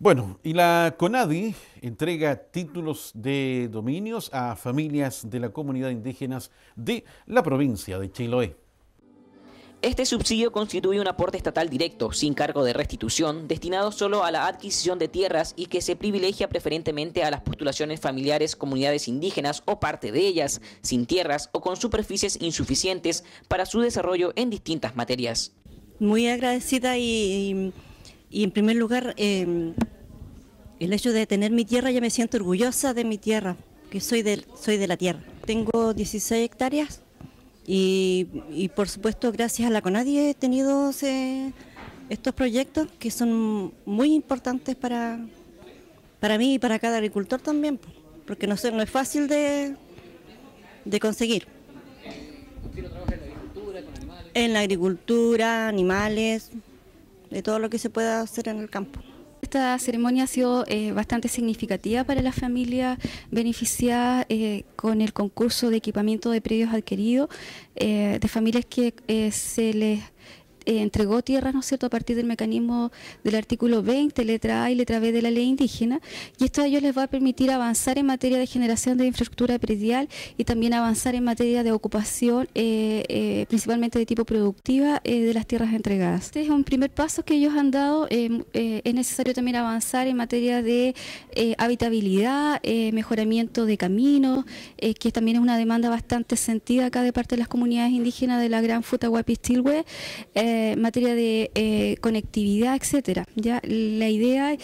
Bueno, y la CONADI entrega títulos de dominios a familias de la comunidad indígena de la provincia de Chiloé. Este subsidio constituye un aporte estatal directo, sin cargo de restitución, destinado solo a la adquisición de tierras y que se privilegia preferentemente a las postulaciones familiares, comunidades indígenas o parte de ellas, sin tierras o con superficies insuficientes para su desarrollo en distintas materias. Muy agradecida y y en primer lugar, em, el hecho de tener mi tierra, ya me siento orgullosa de mi tierra, que soy de, soy de la tierra. Tengo 16 hectáreas y, por supuesto gracias a la CONADI he tenido estos proyectos que son muy importantes para, para mí y para cada agricultor también, porque no, no es fácil de, conseguir. En la agricultura, animales de todo lo que se pueda hacer en el campo. Esta ceremonia ha sido eh, bastante significativa para las familias beneficiadas eh, con el concurso de equipamiento de predios adquiridos eh, de familias que se les eh, entregó tierras, ¿no es cierto?, a partir del mecanismo del artículo 20, letra A y letra B de la ley indígena, y esto a ellos les va a permitir avanzar en materia de generación de infraestructura predial y también avanzar en materia de ocupación, eh, eh, principalmente de tipo productiva, de las tierras entregadas. Este es un primer paso que ellos han dado, es necesario también avanzar en materia de habitabilidad, mejoramiento de caminos, que también es una demanda bastante sentida acá de parte de las comunidades indígenas de la Gran Futa eh, eh, materia de eh, conectividad, etcétera. Ya la idea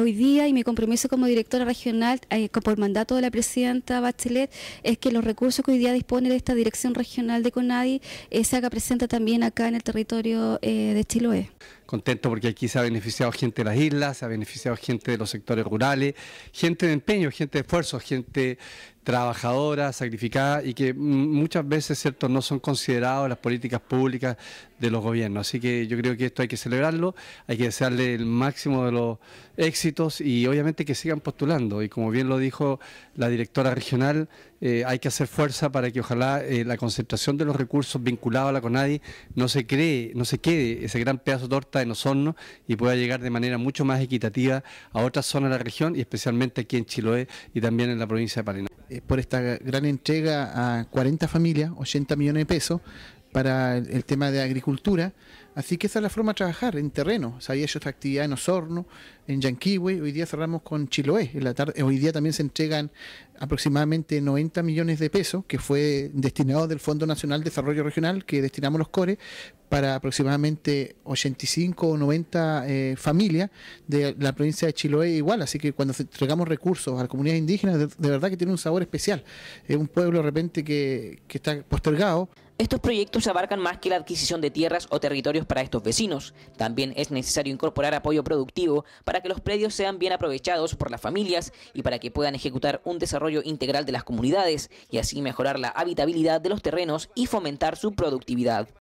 hoy día y mi compromiso como directora regional eh, por mandato de la presidenta Bachelet es que los recursos que hoy día dispone de esta dirección regional de CONADI se haga presente también acá en el territorio de Chiloé contento porque aquí se ha beneficiado gente de las islas, se ha beneficiado gente de los sectores rurales, gente de empeño, gente de esfuerzo, gente trabajadora, sacrificada y que muchas veces cierto no son considerados las políticas públicas de los gobiernos. Así que yo creo que esto hay que celebrarlo, hay que desearle el máximo de los éxitos y obviamente que sigan postulando. Y como bien lo dijo la directora regional, eh, hay que hacer fuerza para que ojalá eh, la concentración de los recursos vinculados a la CONADI no se cree, no se quede ese gran pedazo de torta en Osorno y pueda llegar de manera mucho más equitativa a otras zonas de la región y especialmente aquí en Chiloé y también en la provincia de Paraná. Eh, por esta gran entrega a 40 familias, 80 millones de pesos, para el, tema de agricultura. Así que esa es la forma de trabajar en terreno. se había hecho esta actividad en Osorno, en Yanquiwe, hoy día cerramos con Chiloé. En la tarde, hoy día también se entregan aproximadamente 90 millones de pesos que fue destinado del Fondo Nacional de Desarrollo Regional que destinamos los CORE para aproximadamente 85 o 90 eh, familias de la provincia de Chiloé e igual, así que cuando entregamos recursos a la comunidad indígena, de, verdad que tiene un sabor especial, es un pueblo de repente que está postergado. Estos proyectos abarcan más que la adquisición de tierras o territorios para estos vecinos. También es necesario incorporar apoyo productivo para que los predios sean bien aprovechados por las familias y para que puedan ejecutar un desarrollo integral de las comunidades y así mejorar la habitabilidad de los terrenos y fomentar su productividad.